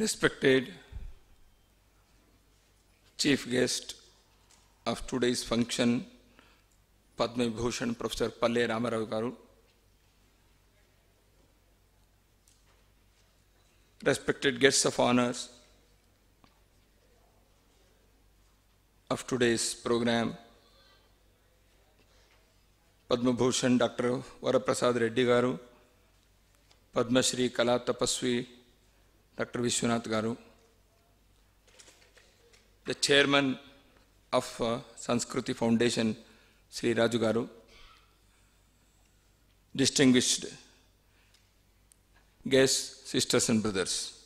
Respected chief guest of today's function, Padma Bhushan Professor Palle Ramarao Garu. Respected guests of honors of today's program, Padma Bhushan Dr. Varaprasad Reddy Garu, Padma Shri Kala Tapaswi Dr. Vishwanath Garu, the chairman of uh, Sanskriti Foundation, Sri Raju Garu, distinguished guests, sisters and brothers.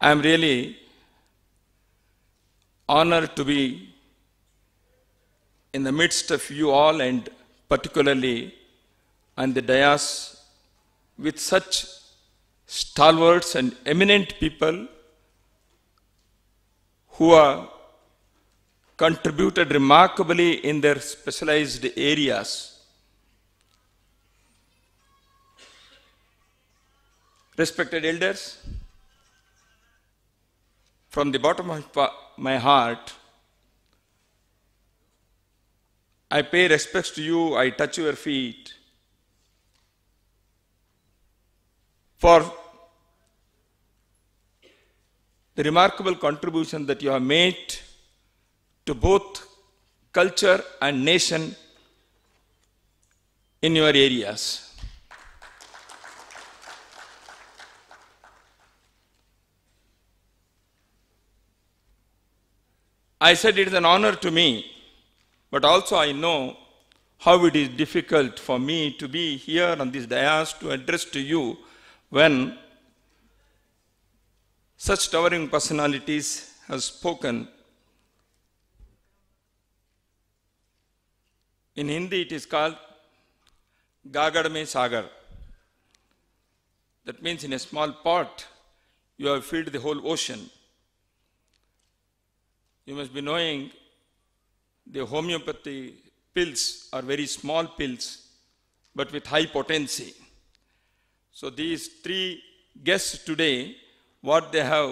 I am really honored to be in the midst of you all and particularly and the dais with such stalwarts and eminent people who are contributed remarkably in their specialized areas. Respected elders, from the bottom of my heart, I pay respects to you, I touch your feet, for the remarkable contribution that you have made to both culture and nation in your areas. I said it is an honor to me, but also I know how it is difficult for me to be here on this dais to address to you when such towering personalities have spoken, in Hindi it is called Gagad mein Sagar. That means in a small pot, you have filled the whole ocean. You must be knowing the homeopathy pills are very small pills, but with high potency. So these three guests today, what they have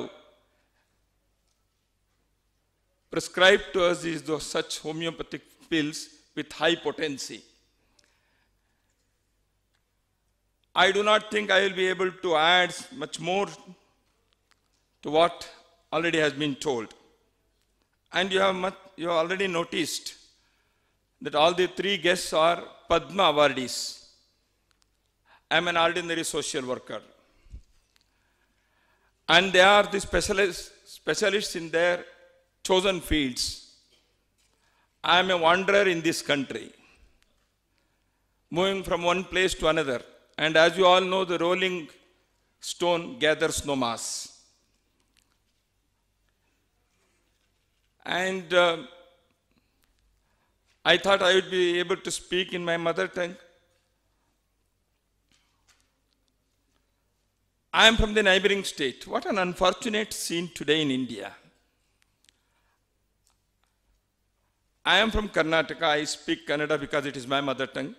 prescribed to us is those such homeopathic pills with high potency. I do not think I will be able to add much more to what already has been told. And you have, much, you have already noticed that all the three guests are Padma awardees. I'm an ordinary social worker. And they are the specialists, specialists in their chosen fields. I am a wanderer in this country, moving from one place to another. And as you all know, the rolling stone gathers no mass. And uh, I thought I would be able to speak in my mother tongue, I am from the neighboring state. What an unfortunate scene today in India. I am from Karnataka. I speak Kannada because it is my mother tongue.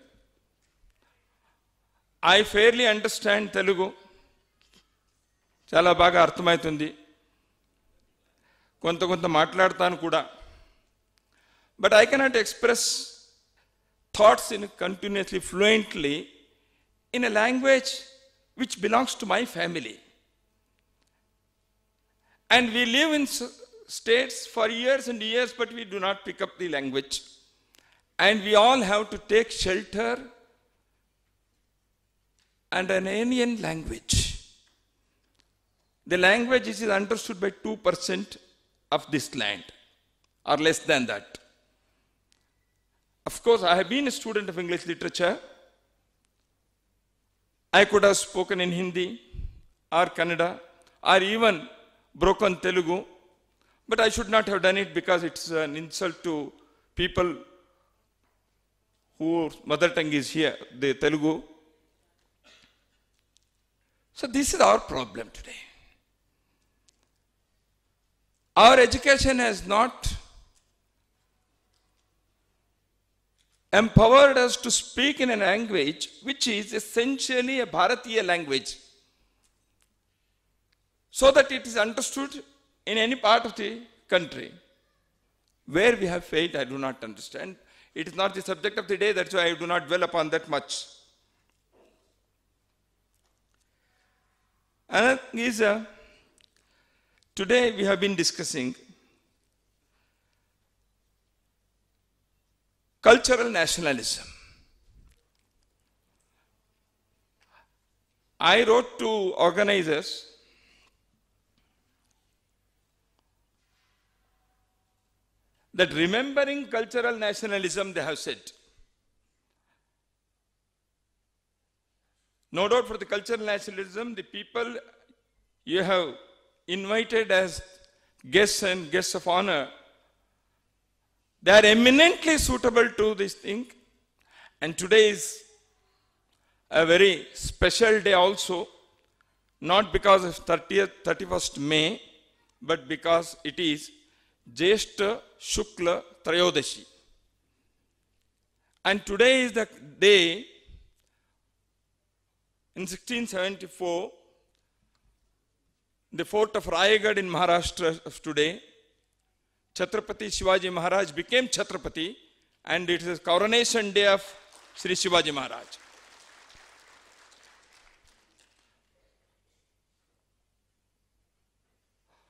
I fairly understand Telugu. చాలా బాగా అర్థమవుతుంది కొంత కొంత మాట్లాడతాను కూడా but I cannot express thoughts in continuously fluently in a language which belongs to my family. And we live in states for years and years, but we do not pick up the language. And we all have to take shelter and an alien language. The language is understood by 2% of this land, or less than that. Of course, I have been a student of English literature, I could have spoken in Hindi or Kannada or even broken Telugu, but I should not have done it because it's an insult to people whose mother tongue is here, the Telugu. So this is our problem today. Our education has not empowered us to speak in a language which is essentially a Bharatiya language so that it is understood in any part of the country. Where we have failed, I do not understand. It is not the subject of the day, that's why I do not dwell upon that much. And is, uh, today we have been discussing cultural nationalism. I wrote to organizers that remembering cultural nationalism, they have said. No doubt for the cultural nationalism, the people you have invited as guests and guests of honor they are eminently suitable to this thing. And today is a very special day also, not because of 30th, 31st May, but because it is Jeshta Shukla Trayodashi. And today is the day in 1674, the fort of Raigad in Maharashtra of today Chhatrapati Shivaji Maharaj became Chhatrapati and it is coronation day of Sri Shivaji Maharaj.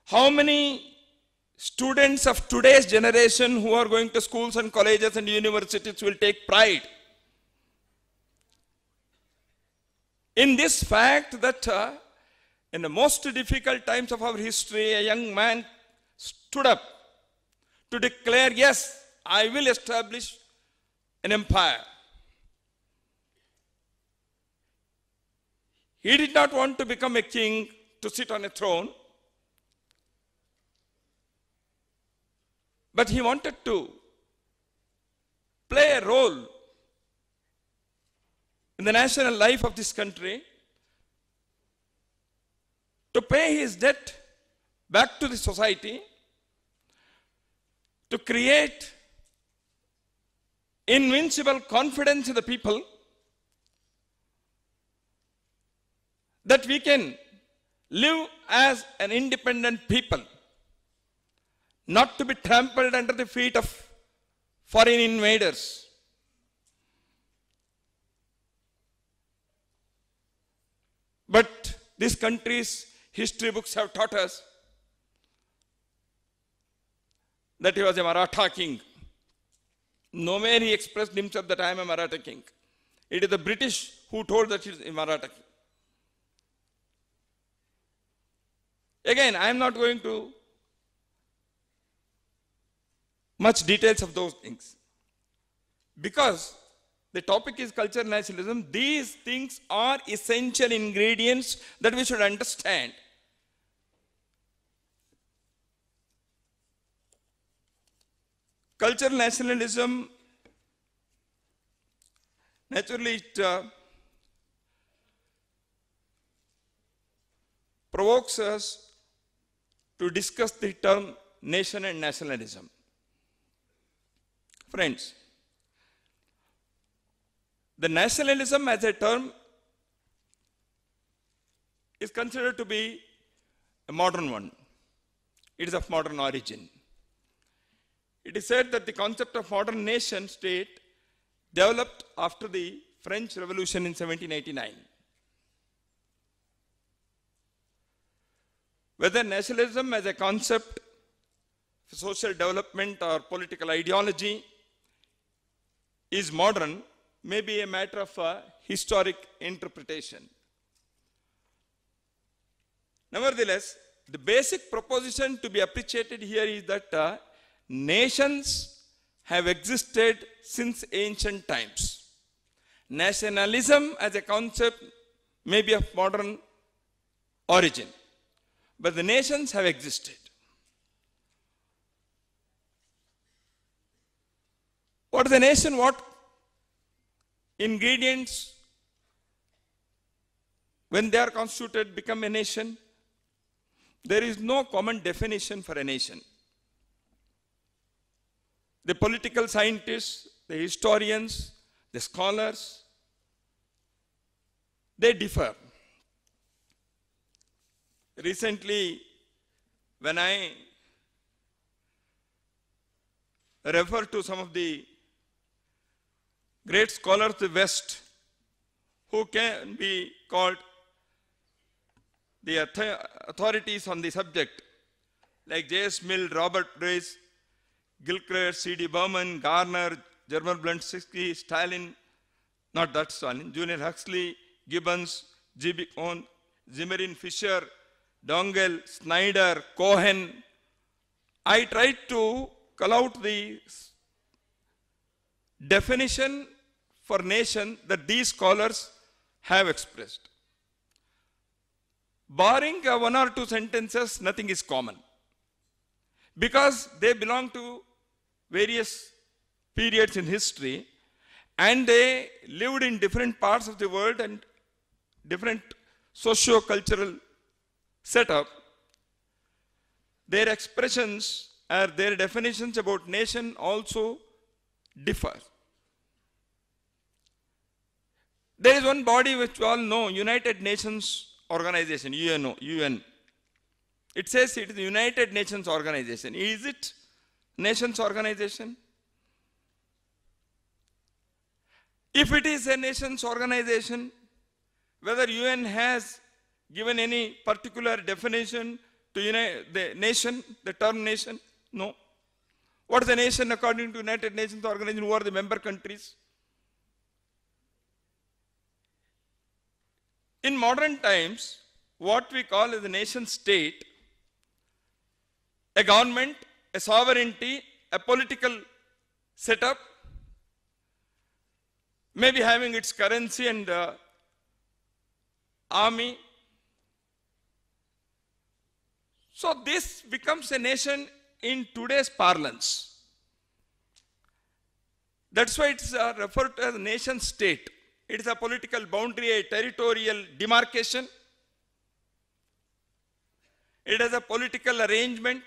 How many students of today's generation who are going to schools and colleges and universities will take pride in this fact that uh, in the most difficult times of our history, a young man stood up to declare, yes, I will establish an empire. He did not want to become a king to sit on a throne, but he wanted to play a role in the national life of this country to pay his debt back to the society to create invincible confidence in the people that we can live as an independent people, not to be trampled under the feet of foreign invaders. But this country's history books have taught us that he was a Maratha king. Nowhere he expressed himself that I am a Maratha king. It is the British who told that he is a Maratha king. Again, I am not going to much details of those things. Because the topic is culture nationalism, these things are essential ingredients that we should understand. Cultural nationalism, naturally it uh, provokes us to discuss the term nation and nationalism. Friends, the nationalism as a term is considered to be a modern one. It is of modern origin. He said that the concept of modern nation state developed after the French Revolution in 1789. Whether nationalism as a concept, social development or political ideology is modern may be a matter of a uh, historic interpretation. Nevertheless, the basic proposition to be appreciated here is that uh, Nations have existed since ancient times. Nationalism as a concept may be of modern origin, but the nations have existed. What is a nation? What ingredients, when they are constituted, become a nation? There is no common definition for a nation the political scientists, the historians, the scholars, they differ. Recently, when I refer to some of the great scholars of the West who can be called the authorities on the subject, like J.S. Mill, Robert Grace, Gilchrist, C.D. Berman, Garner, German Blonsky, Stalin, not that Stalin, Julian Huxley, Gibbons, G.B. Cohn, Zimmerin Fisher, Dongel, Snyder, Cohen. I tried to call out the definition for nation that these scholars have expressed. Barring one or two sentences, nothing is common. Because they belong to various periods in history and they lived in different parts of the world and different socio-cultural setup. Their expressions or their definitions about nation also differ. There is one body which we all know, United Nations Organization, UNO, UN. It says it is the United Nations Organization. Is it nations organization if it is a nations organization whether un has given any particular definition to the nation the term nation no what is a nation according to united nations organization who are the member countries in modern times what we call is a nation state a government a sovereignty, a political setup, maybe having its currency and uh, army. So this becomes a nation in today's parlance. That's why it's uh, referred to as nation state. It is a political boundary, a territorial demarcation. It has a political arrangement.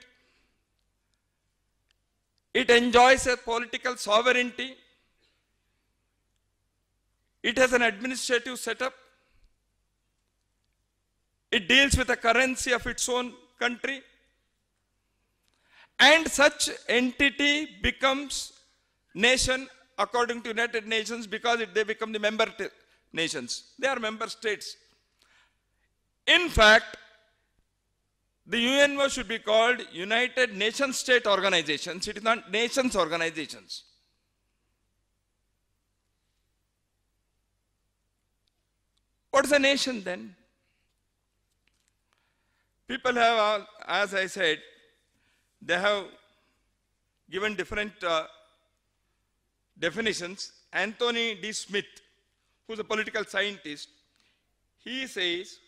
It enjoys a political sovereignty. It has an administrative setup. It deals with a currency of its own country. And such entity becomes nation according to United Nations because it, they become the member nations. They are member states. In fact, the UNO should be called United Nations State Organizations. It is not nations organizations. What is a nation then? People have, as I said, they have given different uh, definitions. Anthony D. Smith, who's a political scientist, he says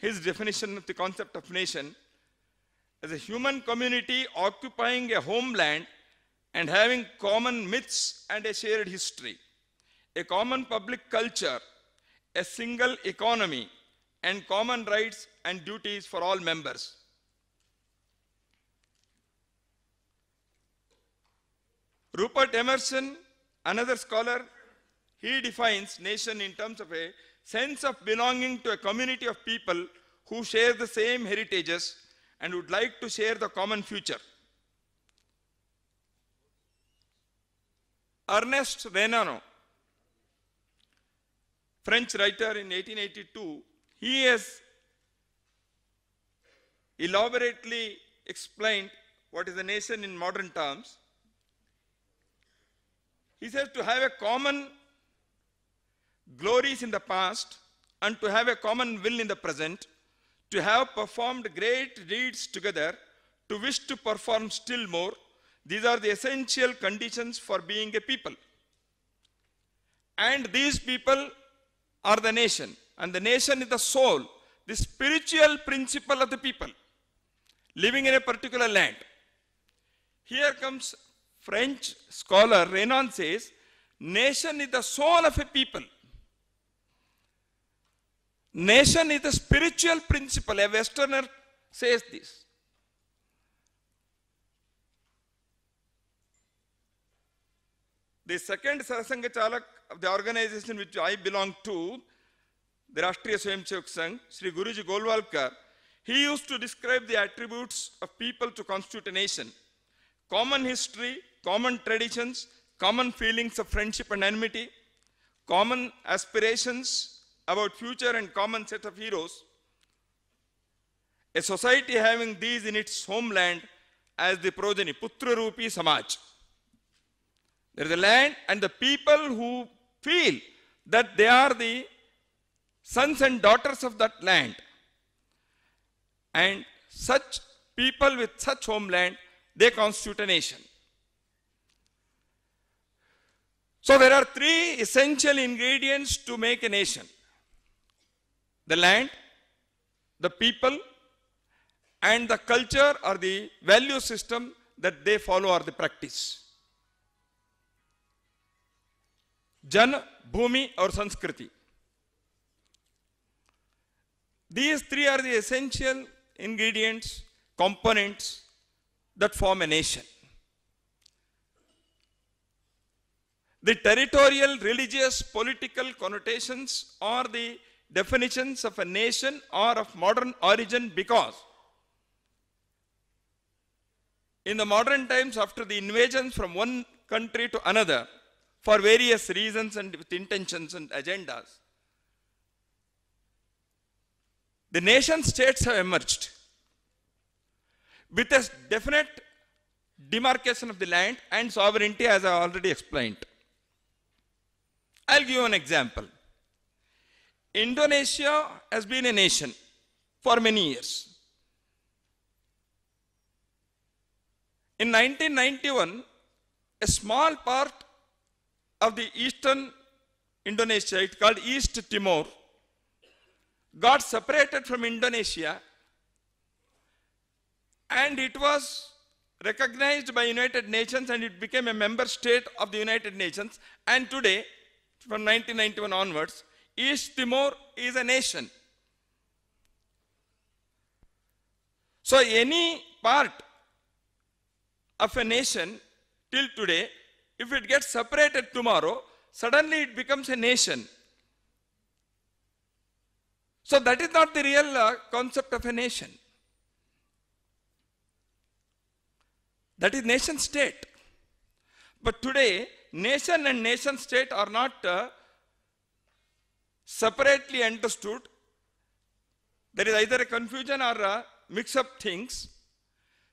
his definition of the concept of nation as a human community occupying a homeland and having common myths and a shared history, a common public culture, a single economy, and common rights and duties for all members. Rupert Emerson, another scholar, he defines nation in terms of a sense of belonging to a community of people who share the same heritages and would like to share the common future. Ernest Renan, French writer in 1882, he has elaborately explained what is a nation in modern terms. He says to have a common glories in the past, and to have a common will in the present, to have performed great deeds together, to wish to perform still more, these are the essential conditions for being a people. And these people are the nation, and the nation is the soul, the spiritual principle of the people living in a particular land. Here comes French scholar Renan says, nation is the soul of a people. Nation is a spiritual principle. A Westerner says this. The second Sarasanga Chalak of the organization which I belong to, the Rashtriya Swayamsevak Sangh, Sri Guruji Golwalkar, he used to describe the attributes of people to constitute a nation. Common history, common traditions, common feelings of friendship and enmity, common aspirations, about future and common set of heroes, a society having these in its homeland as the progeny, Putra Rupi Samaj. There is a land and the people who feel that they are the sons and daughters of that land. And such people with such homeland, they constitute a nation. So there are three essential ingredients to make a nation the land, the people, and the culture or the value system that they follow or the practice. Jan, Bhumi or Sanskriti. These three are the essential ingredients, components that form a nation. The territorial, religious, political connotations or the definitions of a nation are of modern origin because in the modern times after the invasions from one country to another for various reasons and with intentions and agendas, the nation states have emerged with a definite demarcation of the land and sovereignty as I already explained. I'll give you an example. Indonesia has been a nation for many years. In 1991, a small part of the eastern Indonesia, it's called East Timor, got separated from Indonesia and it was recognized by United Nations and it became a member state of the United Nations and today, from 1991 onwards, East Timor is a nation. So any part of a nation till today, if it gets separated tomorrow, suddenly it becomes a nation. So that is not the real uh, concept of a nation. That is nation state. But today, nation and nation state are not uh, separately understood. There is either a confusion or a mix up things.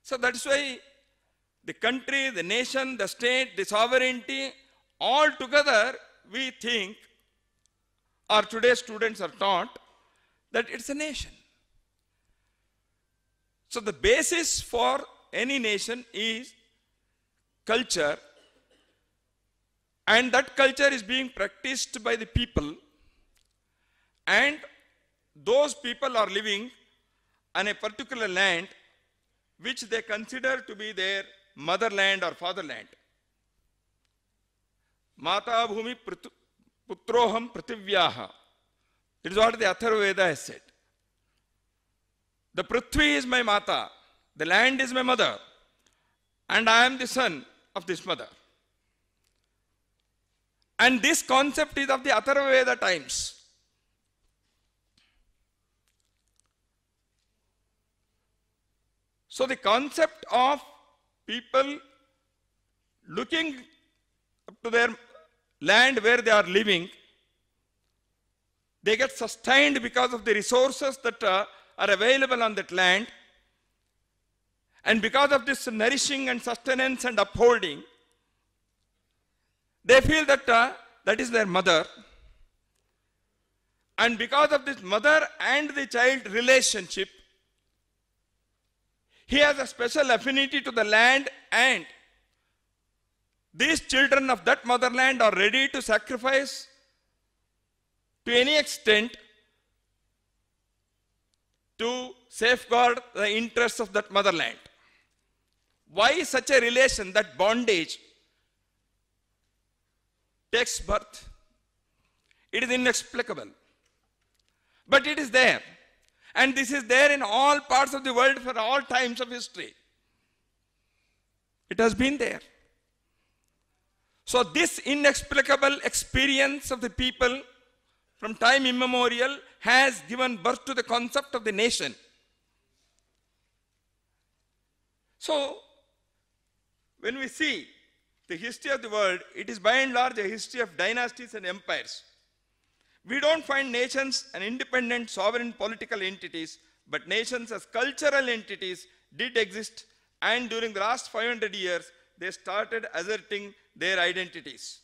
So that's why the country, the nation, the state, the sovereignty, all together we think, or today students are taught, that it's a nation. So the basis for any nation is culture and that culture is being practiced by the people and those people are living on a particular land which they consider to be their motherland or fatherland. Mata bhumi putroham prithivyaha. It is what the Atharvaveda has said. The Prithvi is my mata. The land is my mother. And I am the son of this mother. And this concept is of the Atharvaveda times. So the concept of people looking to their land where they are living, they get sustained because of the resources that uh, are available on that land. And because of this nourishing and sustenance and upholding, they feel that uh, that is their mother. And because of this mother and the child relationship, he has a special affinity to the land and these children of that motherland are ready to sacrifice to any extent to safeguard the interests of that motherland. Why such a relation, that bondage, takes birth? It is inexplicable. But it is there. And this is there in all parts of the world for all times of history. It has been there. So, this inexplicable experience of the people from time immemorial has given birth to the concept of the nation. So, when we see the history of the world, it is by and large a history of dynasties and empires. We don't find nations and independent sovereign political entities, but nations as cultural entities did exist and during the last 500 years, they started asserting their identities.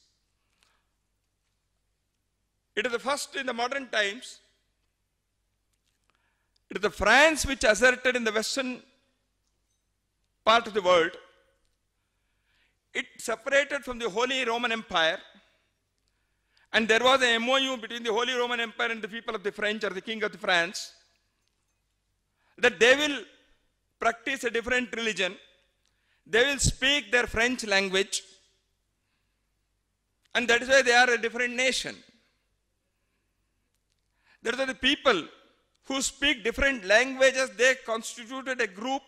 It is the first in the modern times. It is the France which asserted in the western part of the world. It separated from the Holy Roman Empire and there was a MOU between the Holy Roman Empire and the people of the French or the King of the France that they will practice a different religion. They will speak their French language. And that is why they are a different nation. That is why the people who speak different languages, they constituted a group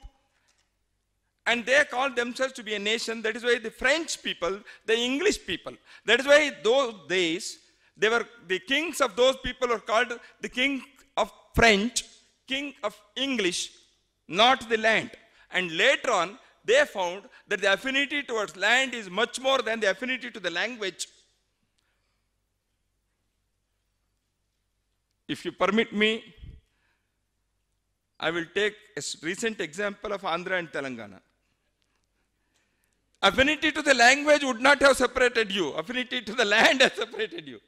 and they call themselves to be a nation. That is why the French people, the English people, that is why those days, they were the kings of those people were called the king of French, king of English, not the land. And later on, they found that the affinity towards land is much more than the affinity to the language. If you permit me, I will take a recent example of Andhra and Telangana. Affinity to the language would not have separated you. Affinity to the land has separated you.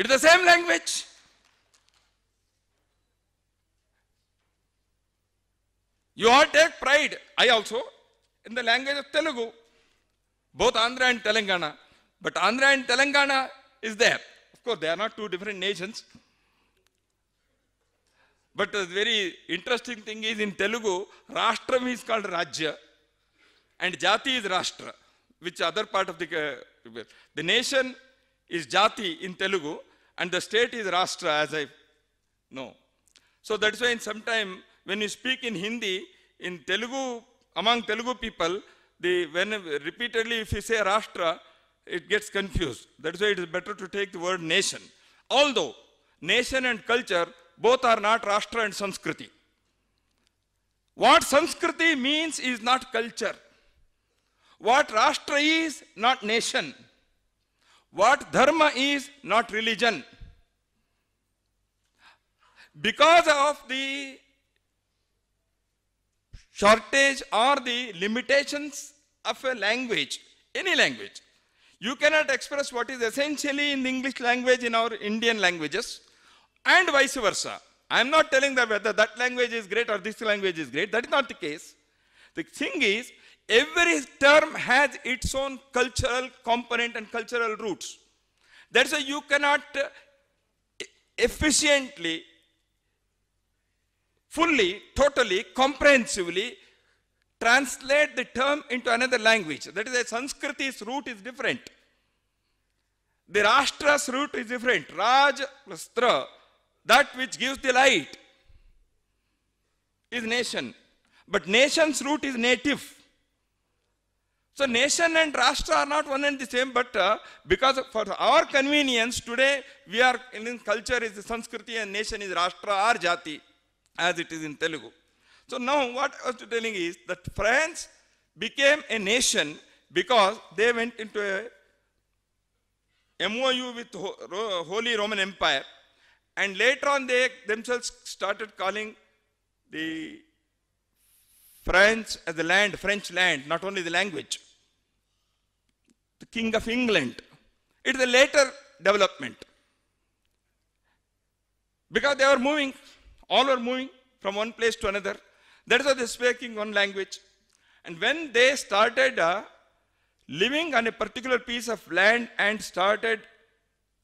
It's the same language. You all take pride, I also, in the language of Telugu, both Andhra and Telangana. But Andhra and Telangana is there. Of course, they are not two different nations. But the very interesting thing is in Telugu, Rashtram is called Rajya and Jati is Rashtra, which other part of the, uh, the nation is Jati in Telugu and the state is Rashtra as I know. So that's why in some time when you speak in Hindi, in Telugu, among Telugu people, the, when repeatedly if you say Rashtra, it gets confused. That's why it is better to take the word nation. Although nation and culture both are not Rashtra and Sanskriti. What Sanskriti means is not culture. What Rashtra is, not nation. What Dharma is, not religion. Because of the shortage or the limitations of a language, any language, you cannot express what is essentially in the English language in our Indian languages and vice versa. I am not telling that whether that language is great or this language is great. That is not the case. The thing is, every term has its own cultural component and cultural roots. That's why you cannot uh, efficiently, fully, totally, comprehensively translate the term into another language. That is, Sanskrit's root is different. The Rashtra's root is different. Raj plus Tra, that which gives the light, is nation. But nation's root is native. So nation and Rashtra are not one and the same, but uh, because of, for our convenience, today we are in culture is Sanskriti and nation is Rashtra or Jati, as it is in Telugu. So now what I was telling is that France became a nation because they went into a MOU with Holy Roman Empire and later on they themselves started calling the French as the land, French land, not only the language the King of England. It is a later development. Because they were moving, all were moving from one place to another. That is why they speaking one language. And when they started uh, living on a particular piece of land and started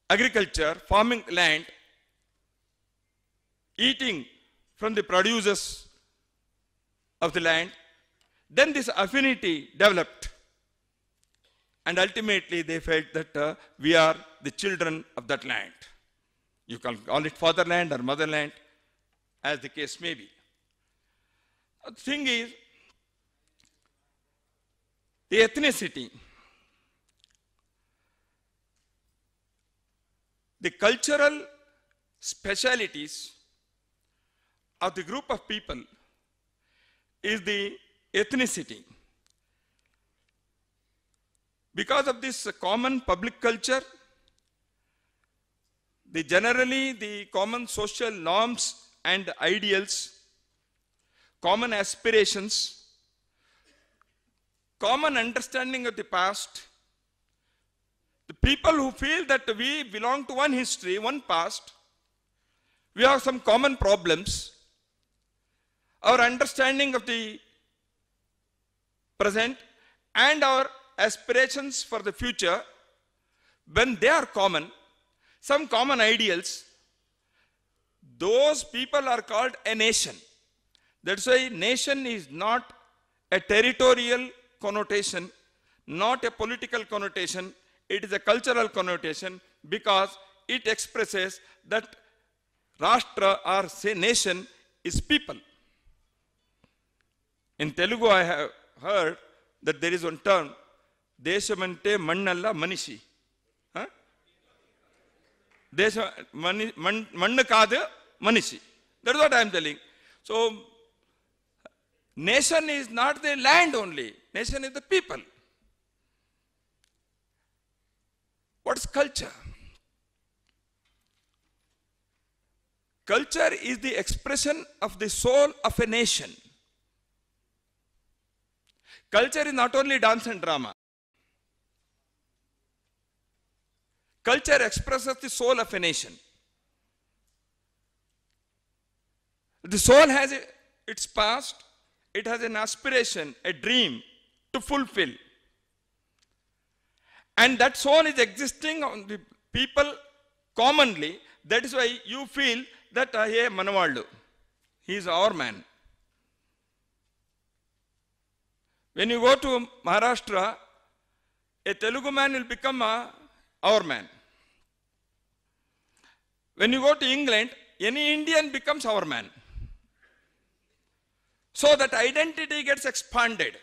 agriculture, farming land, eating from the producers of the land, then this affinity developed. And ultimately, they felt that uh, we are the children of that land. You can call it fatherland or motherland, as the case may be. Uh, the thing is, the ethnicity, the cultural specialities of the group of people is the ethnicity. Because of this common public culture, the generally the common social norms and ideals, common aspirations, common understanding of the past, the people who feel that we belong to one history, one past, we have some common problems, our understanding of the present and our aspirations for the future, when they are common, some common ideals, those people are called a nation. That's why nation is not a territorial connotation, not a political connotation, it is a cultural connotation because it expresses that Rashtra or say nation is people. In Telugu I have heard that there is one term ದೇಶವಂತೆ ಮಣ್ಣಲ್ಲ ಮನಿಷಿ ದೇಶ ಮನಿ ಮಣ್ ಮಣ್ಣು ಕಾದು what I am telling. So, nation nation is not the land only nation is the people what's culture Culture is the expression of the soul of a nation. Culture is not only dance and drama. Culture expresses the soul of a nation. The soul has a, its past, it has an aspiration, a dream to fulfill. And that soul is existing on the people commonly. That is why you feel that, uh, hey, Manavaldu, he is our man. When you go to Maharashtra, a Telugu man will become a, uh, our man. When you go to England, any Indian becomes our man. So that identity gets expanded.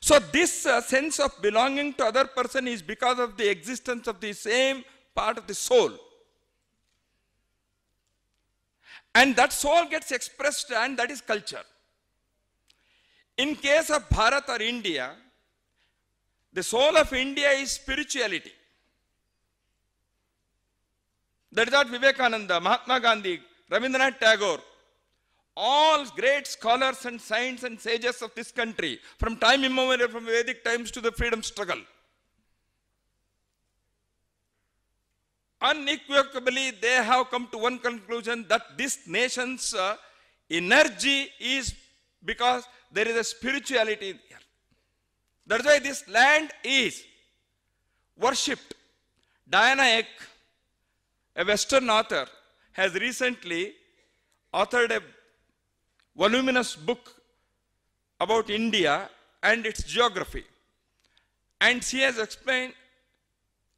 So this uh, sense of belonging to other person is because of the existence of the same part of the soul. And that soul gets expressed and that is culture. In case of Bharat or India, the soul of India is spirituality. That is what Vivekananda, Mahatma Gandhi, Rabindranath Tagore, all great scholars and saints and sages of this country, from time immemorial, from Vedic times to the freedom struggle. Unequivocally, they have come to one conclusion that this nation's uh, energy is because there is a spirituality here. That's why this land is worshipped. Diana Eck, a Western author has recently authored a voluminous book about India and its geography. And she has explained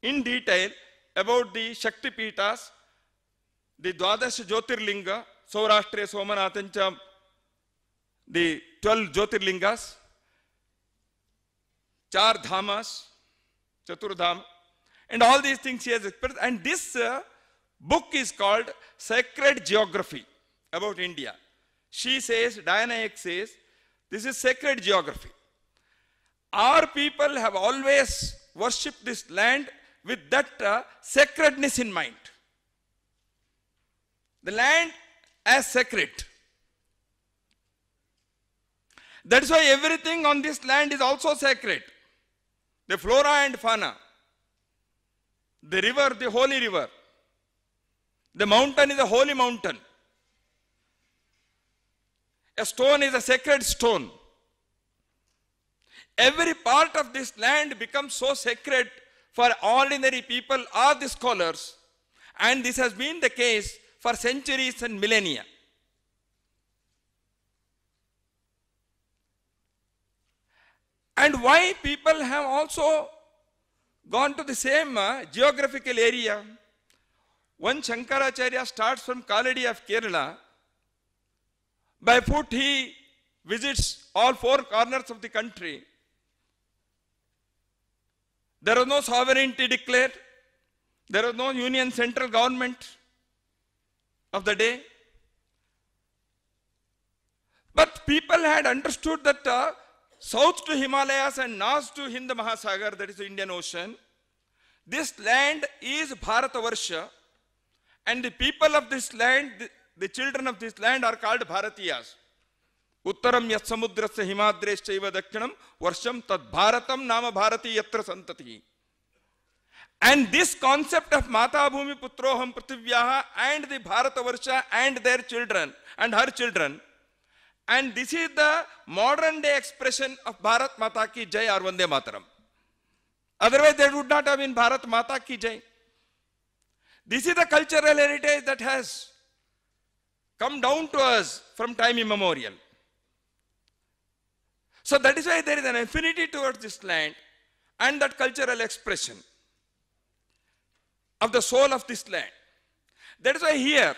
in detail about the Shakti Pitas, the Dwadash Jyotirlinga, Saurashtriya Somanathancha, the 12 Jyotirlingas, Char Dhamas, Chaturdham, and all these things she has expressed. And this uh, book is called Sacred Geography about India. She says, Diana X says, this is sacred geography. Our people have always worshipped this land with that uh, sacredness in mind. The land as sacred. That's why everything on this land is also sacred. The flora and fauna. The river, the holy river. The mountain is a holy mountain. A stone is a sacred stone. Every part of this land becomes so sacred for ordinary people or the scholars. And this has been the case for centuries and millennia. And why people have also gone to the same uh, geographical area one Shankaracharya starts from Kaladi of Kerala. By foot he visits all four corners of the country. There was no sovereignty declared. There was no union central government of the day. But people had understood that uh, south to Himalayas and north to Hind Mahasagar, that is the Indian Ocean, this land is Bharatvarsha. And the people of this land, the, the children of this land are called Bharatiyas. उत्तरम यत् समुद्र से हिमाद्रेश्च दक्षिणम वर्षम तद भारतम नाम भारती यत्र संतति and this concept of माता भूमि पुत्रोहम पृथिव्या and the Bharatvarsh and their children and her children and this is the modern day expression of Bharat माता की जय और Vande Mataram otherwise there would not have been Bharat माता की जय This is the cultural heritage that has come down to us from time immemorial. So that is why there is an affinity towards this land and that cultural expression of the soul of this land. That is why here,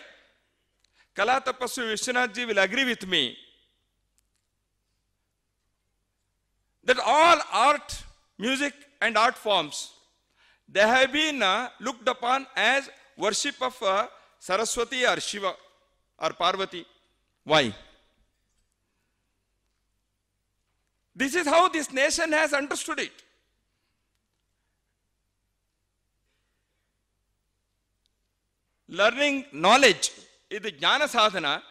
Kalatapasu Vishwanathji will agree with me that all art, music and art forms They have been uh, looked upon as worship of uh, Saraswati or Shiva or Parvati. Why? This is how this nation has understood it. Learning knowledge is the jnana sadhana,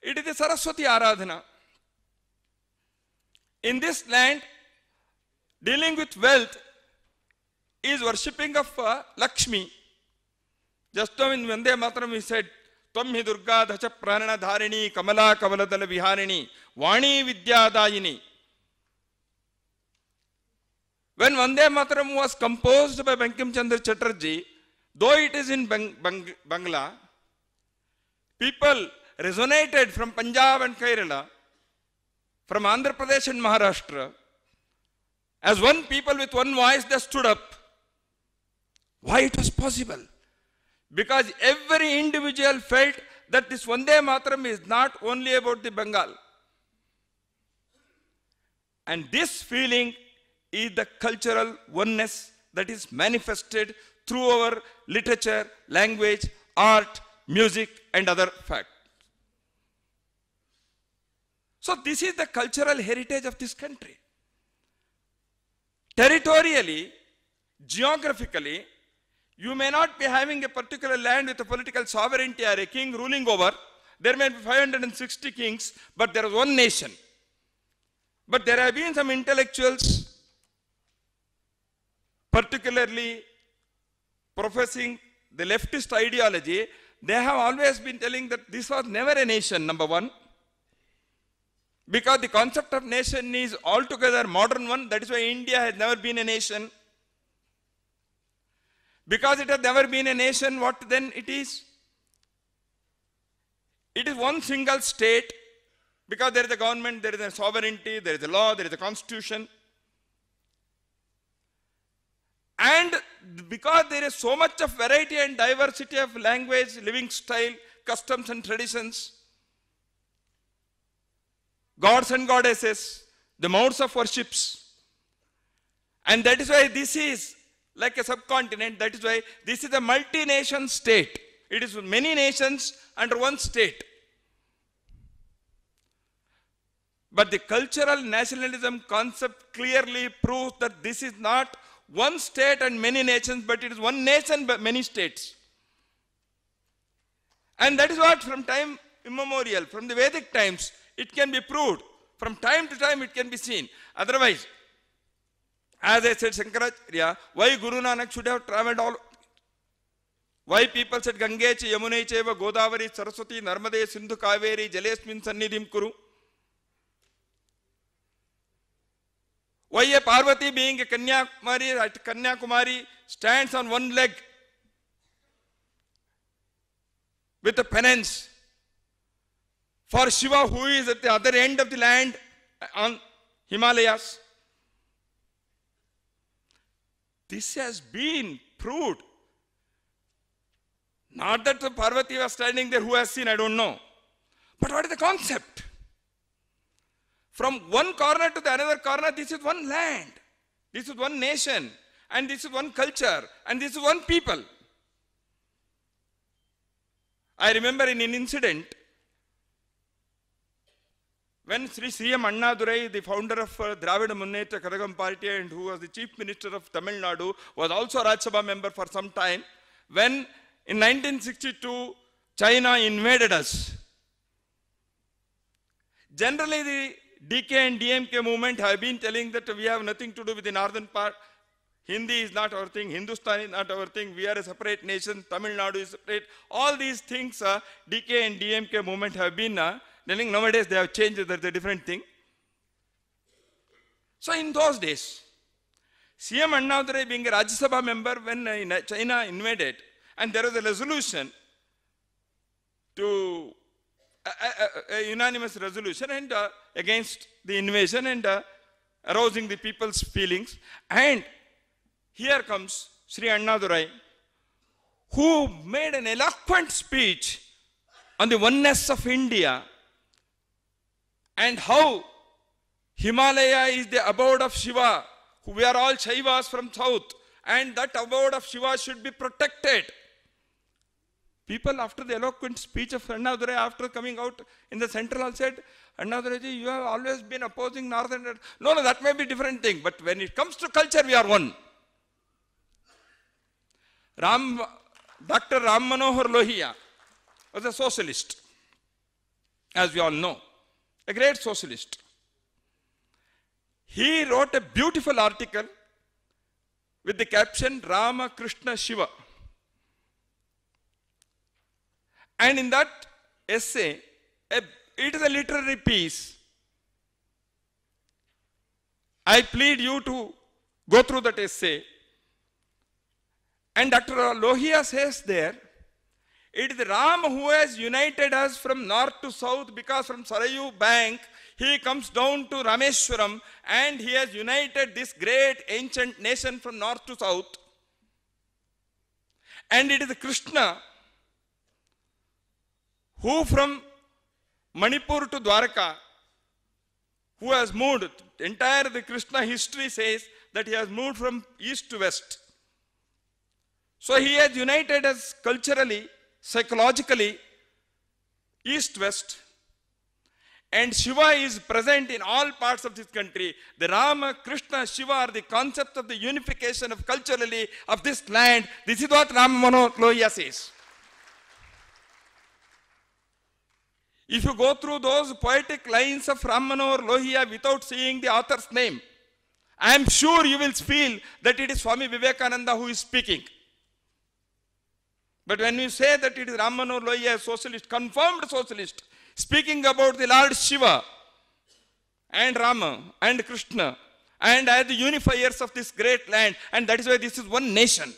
it is the Saraswati aradhana. In this land, dealing with wealth is worshipping of uh, Lakshmi. Just in Vande Matram he said, Tvam hi Durga dhacha pranana dharini kamala kavaladala viharini vani vidyadayini. When Vande Mataram was composed by Bankim Chandra Chatterjee, though it is in Bang Bang Bangla, people resonated from Punjab and Kerala, from Andhra Pradesh and Maharashtra. As one people with one voice, they stood up Why it was possible? Because every individual felt that this Vande Mataram is not only about the Bengal. And this feeling is the cultural oneness that is manifested through our literature, language, art, music and other facts. So this is the cultural heritage of this country. Territorially, geographically, you may not be having a particular land with a political sovereignty or a king ruling over. There may be 560 kings, but there is one nation. But there have been some intellectuals, particularly professing the leftist ideology, they have always been telling that this was never a nation, number one. Because the concept of nation is altogether modern one, that is why India has never been a nation. Because it has never been a nation, what then it is? It is one single state because there is a government, there is a sovereignty, there is a law, there is a constitution. And because there is so much of variety and diversity of language, living style, customs and traditions, gods and goddesses, the modes of worships. And that is why this is like a subcontinent. That is why this is a multi-nation state. It is many nations under one state. But the cultural nationalism concept clearly proves that this is not one state and many nations, but it is one nation but many states. And that is what from time immemorial, from the Vedic times, it can be proved. From time to time it can be seen. Otherwise, As I said, Shankaracharya, why Guru Nanak should have traveled all why people said Gangeche, Yamuneche, Godavari, Saraswati, Narmade, Sindhu, Kaveri, Jalesmin, Sannidhim Kuru? Why a Parvati being a Kanyakumari, at Kanyakumari stands on one leg with a penance for Shiva who is at the other end of the land on Himalayas? This has been proved. Not that the Parvati was standing there, who has seen, I don't know. But what is the concept? From one corner to the another corner, this is one land. This is one nation. And this is one culture. And this is one people. I remember in an incident, when Sri C.M. Annadurai, the founder of uh, Dravida Munneta Kadagam party and who was the chief minister of Tamil Nadu, was also a Rajya Sabha member for some time, when in 1962 China invaded us, generally the DK and DMK movement have been telling that we have nothing to do with the northern part. Hindi is not our thing, Hindustan is not our thing, we are a separate nation, Tamil Nadu is separate. All these things uh, DK and DMK movement have been uh, telling nowadays they have changed the, the different thing. So in those days, CM Annadurai being a Rajya Sabha member when uh, uh, China invaded, and there was a resolution to a, uh, a, a unanimous resolution and uh, against the invasion and uh, arousing the people's feelings. And here comes Sri Annadurai, who made an eloquent speech on the oneness of India and how Himalaya is the abode of Shiva. We are all Shaivas from south and that abode of Shiva should be protected. People after the eloquent speech of Annadurai after coming out in the central hall said, Annadurai you have always been opposing northern. No, no, that may be different thing. But when it comes to culture, we are one. Ram, Dr. Ram Manohar Lohia was a socialist, as we all know a great socialist. He wrote a beautiful article with the caption "Rama Krishna Shiva. And in that essay, a, it is a literary piece. I plead you to go through that essay. And Dr. Lohia says there, it is Ram who has united us from north to south because from Sarayu bank he comes down to Rameshwaram and he has united this great ancient nation from north to south. And it is Krishna who from Manipur to Dwarka who has moved entire the Krishna history says that he has moved from east to west. So he has united us culturally psychologically east west and Shiva is present in all parts of this country. The Rama, Krishna, Shiva are the concept of the unification of culturally of this land. This is what Ram Manohar Lohia says. If you go through those poetic lines of Ram Manohar Lohia without seeing the author's name, I am sure you will feel that it is Swami Vivekananda who is speaking. But when you say that it is Ramanu Loya, socialist, confirmed socialist, speaking about the Lord Shiva and Rama and Krishna and as the unifiers of this great land, and that is why this is one nation.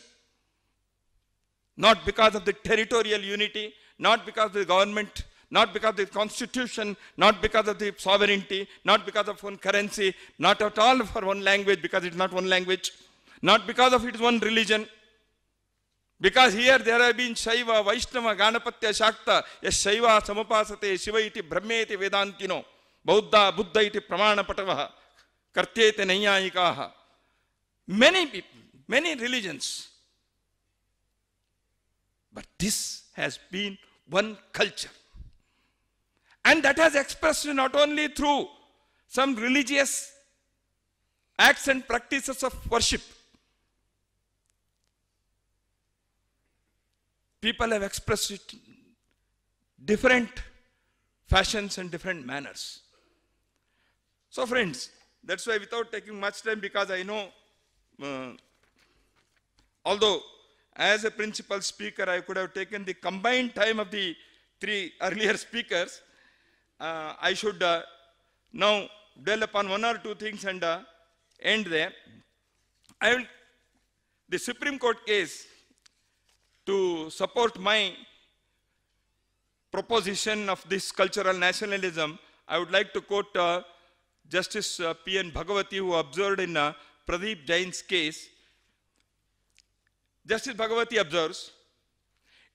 Not because of the territorial unity, not because of the government, not because of the constitution, not because of the sovereignty, not because of one currency, not at all for one language, because it's not one language, not because of it is one religion, Because here there have been Shaiva, Vaishnava, Ganapatya, Shakta. Yes, Shaiva, Samapasate, Shiva iti, Brahme iti, Vedantino. Bauddha, Buddha iti, Pramana Patavaha. Kartyete Nayayikaha. Many people, many religions. But this has been one culture. And that has expressed not only through some religious acts and practices of worship, people have expressed it different fashions and different manners. So friends, that's why without taking much time because I know, uh, although as a principal speaker I could have taken the combined time of the three earlier speakers, uh, I should uh, now dwell upon one or two things and uh, end there. I will, the Supreme Court case to support my proposition of this cultural nationalism, I would like to quote uh, Justice uh, P.N. Bhagavati who observed in uh, Pradeep Jain's case. Justice Bhagavati observes,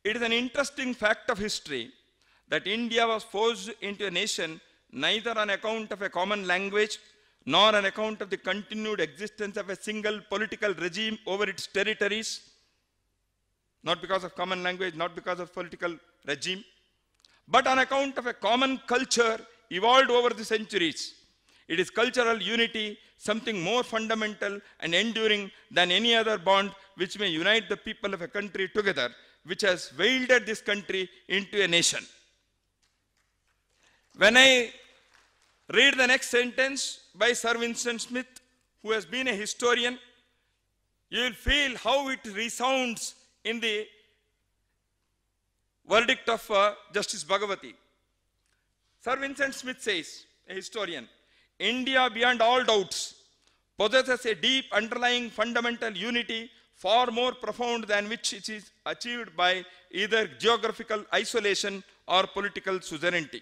it is an interesting fact of history that India was forged into a nation neither on account of a common language nor on account of the continued existence of a single political regime over its territories, not because of common language, not because of political regime, but on account of a common culture evolved over the centuries. It is cultural unity, something more fundamental and enduring than any other bond which may unite the people of a country together, which has welded this country into a nation. When I read the next sentence by Sir Vincent Smith, who has been a historian, you will feel how it resounds in the verdict of uh, Justice Bhagavati. Sir Vincent Smith says, a historian, India beyond all doubts possesses a deep underlying fundamental unity far more profound than which it is achieved by either geographical isolation or political suzerainty.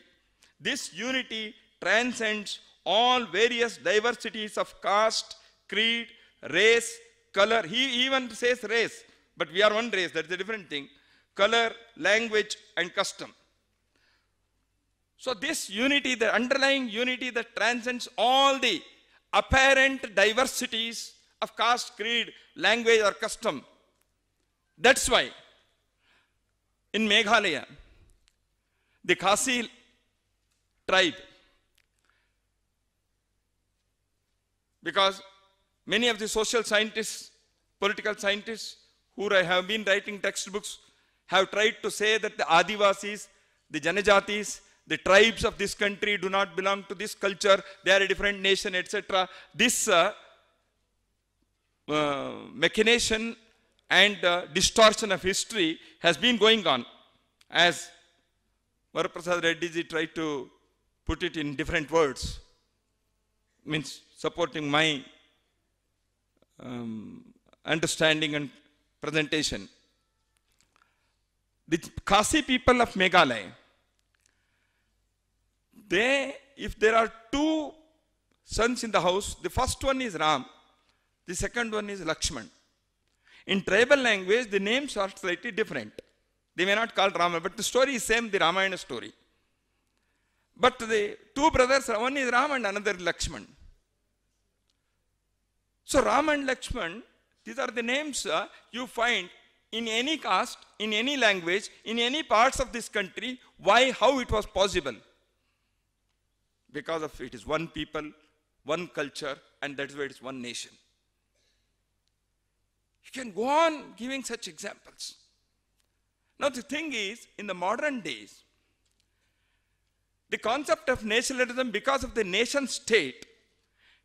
This unity transcends all various diversities of caste, creed, race, color. He even says race. But we are one race, that's a different thing. Color, language, and custom. So this unity, the underlying unity that transcends all the apparent diversities of caste, creed, language, or custom. That's why in Meghalaya, the Khasi tribe, because many of the social scientists, political scientists, who have been writing textbooks have tried to say that the Adivasis, the Janajatis, the tribes of this country do not belong to this culture, they are a different nation, etc. This uh, uh, machination and uh, distortion of history has been going on as Varaprasad Reddy tried to put it in different words, means supporting my um, understanding and presentation. The Khasi people of Meghalaya, they, if there are two sons in the house, the first one is Ram, the second one is Lakshman. In tribal language, the names are slightly different. They may not call Rama, but the story is same, the Ramayana story. But the two brothers, one is Ram and another is Lakshman. So Ram and Lakshman these are the names uh, you find in any caste, in any language, in any parts of this country, why, how it was possible. Because of it is one people, one culture, and that's why it is one nation. You can go on giving such examples. Now the thing is, in the modern days, the concept of nationalism because of the nation state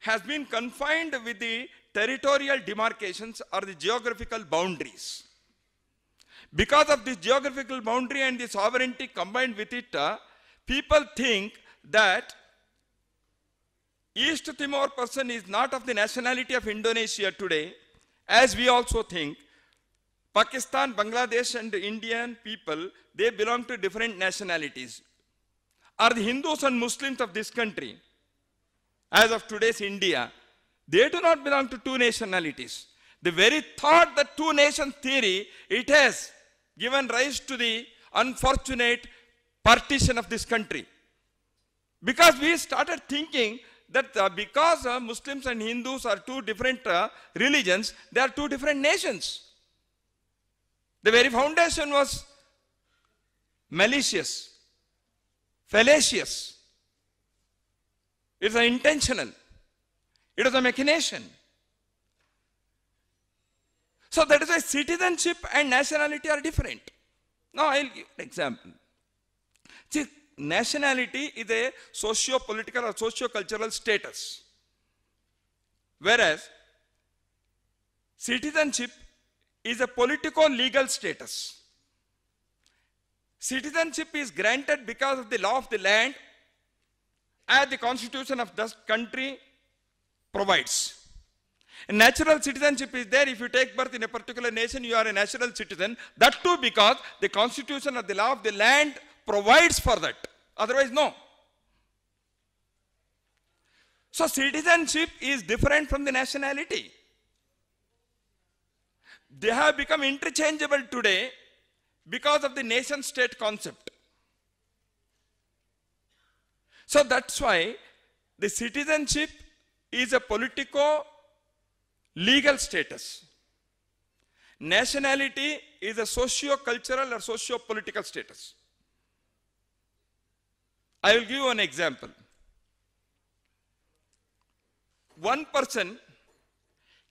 has been confined with the territorial demarcations or the geographical boundaries. Because of this geographical boundary and the sovereignty combined with it, uh, people think that East Timor person is not of the nationality of Indonesia today, as we also think. Pakistan, Bangladesh and Indian people, they belong to different nationalities. Are the Hindus and Muslims of this country as of today's India, they do not belong to two nationalities. The very thought that two nation theory, it has given rise to the unfortunate partition of this country. Because we started thinking that uh, because uh, Muslims and Hindus are two different uh, religions, they are two different nations. The very foundation was malicious, fallacious. It is intentional. It is a machination. So that is why citizenship and nationality are different. Now I'll give an example. See, nationality is a socio-political or socio-cultural status. Whereas citizenship is a politico-legal status. Citizenship is granted because of the law of the land as the constitution of this country provides. Natural citizenship is there. If you take birth in a particular nation, you are a natural citizen. That too because the constitution or the law of the land provides for that. Otherwise, no. So citizenship is different from the nationality. They have become interchangeable today because of the nation state concept. So that's why the citizenship is a politico-legal status. Nationality is a socio-cultural or socio-political status. I will give you an example. One person,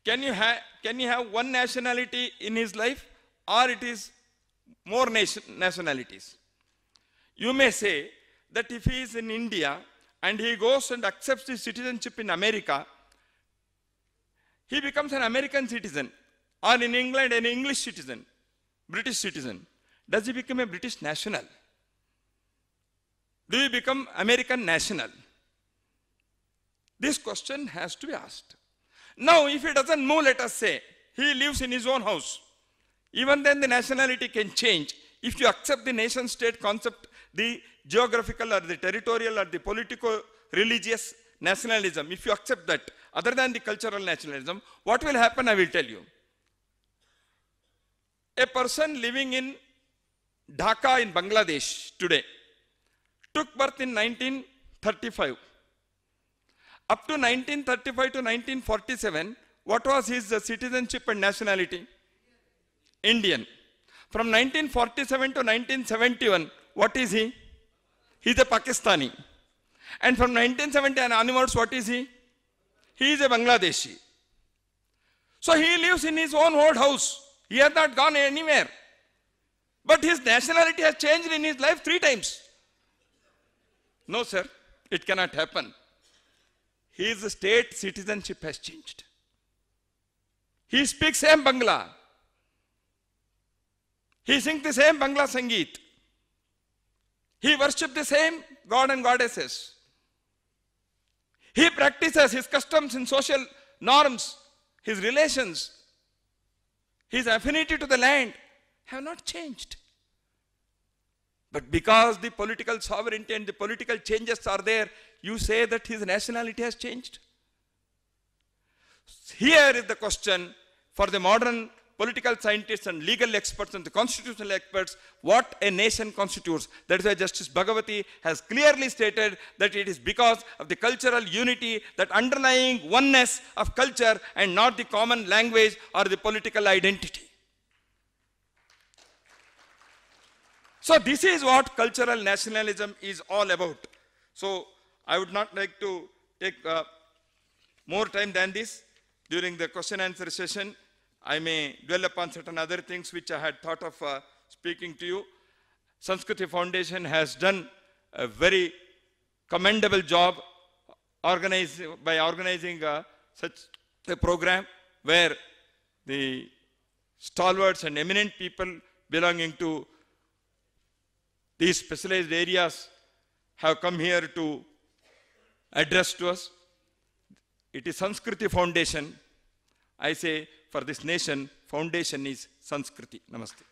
can you, can you have one nationality in his life or it is more nation nationalities? You may say that if he is in India and he goes and accepts his citizenship in America, he becomes an American citizen or in England an English citizen, British citizen. Does he become a British national? Do you become American national? This question has to be asked. Now, if he doesn't move, let us say, he lives in his own house. Even then the nationality can change if you accept the nation state concept the geographical or the territorial or the politico-religious nationalism, if you accept that, other than the cultural nationalism, what will happen, I will tell you. A person living in Dhaka in Bangladesh today took birth in 1935. Up to 1935 to 1947, what was his citizenship and nationality? Indian. From 1947 to 1971, what is he? He is a Pakistani. And from and onwards, what is he? He is a Bangladeshi. So he lives in his own old house. He has not gone anywhere. But his nationality has changed in his life three times. No, sir, it cannot happen. His state citizenship has changed. He speaks same Bangla. He sings the same Bangla Sangeet. He worshipped the same god and goddesses. He practices his customs and social norms, his relations, his affinity to the land have not changed. But because the political sovereignty and the political changes are there, you say that his nationality has changed. Here is the question for the modern political scientists and legal experts and the constitutional experts what a nation constitutes. That is why Justice Bhagavati has clearly stated that it is because of the cultural unity, that underlying oneness of culture and not the common language or the political identity. So this is what cultural nationalism is all about. So I would not like to take uh, more time than this during the question answer session. I may dwell upon certain other things which I had thought of uh, speaking to you. Sanskriti Foundation has done a very commendable job organize, by organizing uh, such a program where the stalwarts and eminent people belonging to these specialized areas have come here to address to us. It is Sanskriti Foundation. I say for this nation foundation is Sanskriti. Namaste.